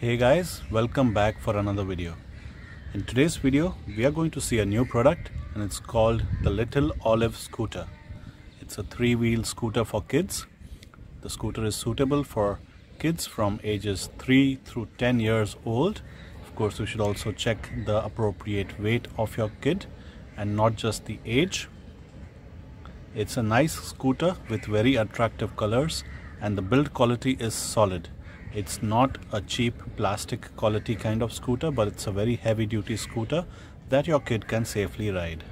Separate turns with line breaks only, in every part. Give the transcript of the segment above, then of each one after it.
Hey guys, welcome back for another video. In today's video, we are going to see a new product and it's called the Little Olive Scooter. It's a three-wheel scooter for kids. The scooter is suitable for kids from ages 3 through 10 years old. Of course, you should also check the appropriate weight of your kid and not just the age. It's a nice scooter with very attractive colors and the build quality is solid. It's not a cheap plastic quality kind of scooter, but it's a very heavy duty scooter that your kid can safely ride.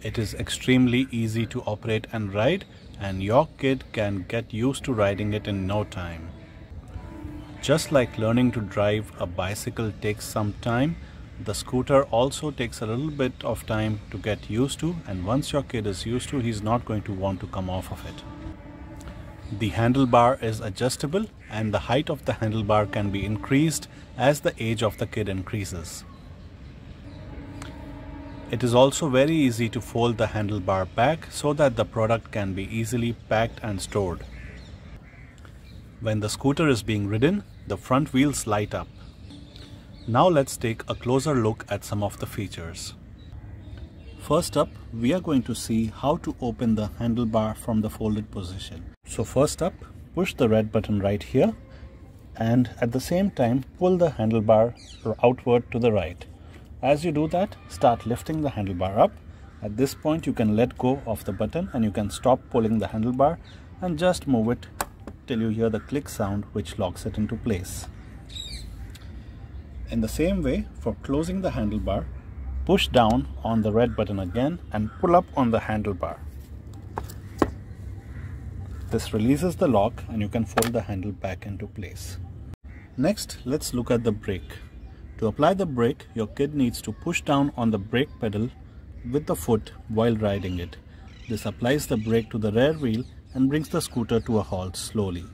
It is extremely easy to operate and ride and your kid can get used to riding it in no time. Just like learning to drive a bicycle takes some time, the scooter also takes a little bit of time to get used to and once your kid is used to, he's not going to want to come off of it. The handlebar is adjustable and the height of the handlebar can be increased as the age of the kid increases. It is also very easy to fold the handlebar back so that the product can be easily packed and stored. When the scooter is being ridden, the front wheels light up. Now let's take a closer look at some of the features. First up, we are going to see how to open the handlebar from the folded position. So first up, push the red button right here and at the same time pull the handlebar outward to the right. As you do that, start lifting the handlebar up. At this point, you can let go of the button and you can stop pulling the handlebar and just move it till you hear the click sound which locks it into place. In the same way, for closing the handlebar, push down on the red button again and pull up on the handlebar. This releases the lock and you can fold the handle back into place. Next, let's look at the brake. To apply the brake, your kid needs to push down on the brake pedal with the foot while riding it. This applies the brake to the rear wheel and brings the scooter to a halt slowly.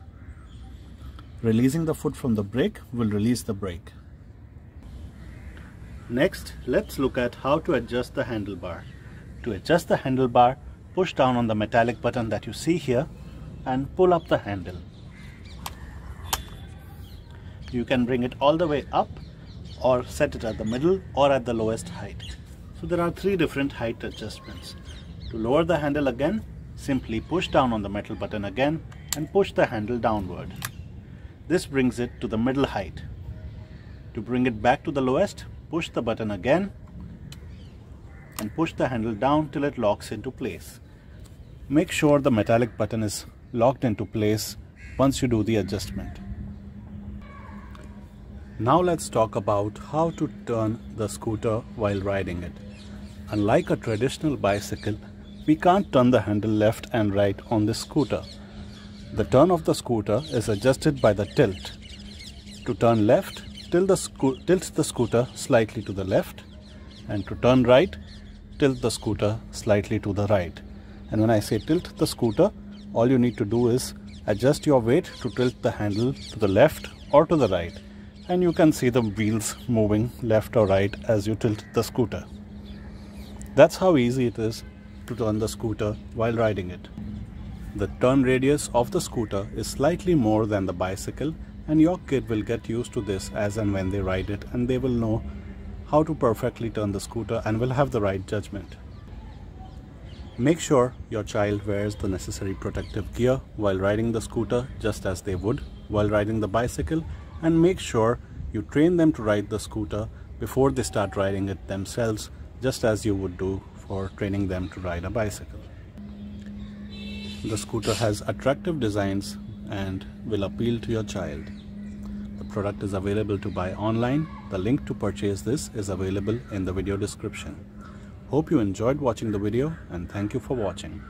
Releasing the foot from the brake will release the brake. Next, let's look at how to adjust the handlebar. To adjust the handlebar, push down on the metallic button that you see here and pull up the handle. You can bring it all the way up or set it at the middle or at the lowest height. So there are three different height adjustments. To lower the handle again, simply push down on the metal button again and push the handle downward. This brings it to the middle height. To bring it back to the lowest, push the button again and push the handle down till it locks into place. Make sure the metallic button is locked into place once you do the adjustment. Now let's talk about how to turn the scooter while riding it. Unlike a traditional bicycle, we can't turn the handle left and right on this scooter. The turn of the scooter is adjusted by the tilt. To turn left, tilt the, tilt the scooter slightly to the left and to turn right, tilt the scooter slightly to the right. And when I say tilt the scooter, all you need to do is adjust your weight to tilt the handle to the left or to the right and you can see the wheels moving left or right as you tilt the scooter. That's how easy it is to turn the scooter while riding it. The turn radius of the scooter is slightly more than the bicycle and your kid will get used to this as and when they ride it and they will know how to perfectly turn the scooter and will have the right judgment. Make sure your child wears the necessary protective gear while riding the scooter just as they would while riding the bicycle and make sure you train them to ride the scooter before they start riding it themselves just as you would do for training them to ride a bicycle. The scooter has attractive designs and will appeal to your child. The product is available to buy online. The link to purchase this is available in the video description. Hope you enjoyed watching the video and thank you for watching.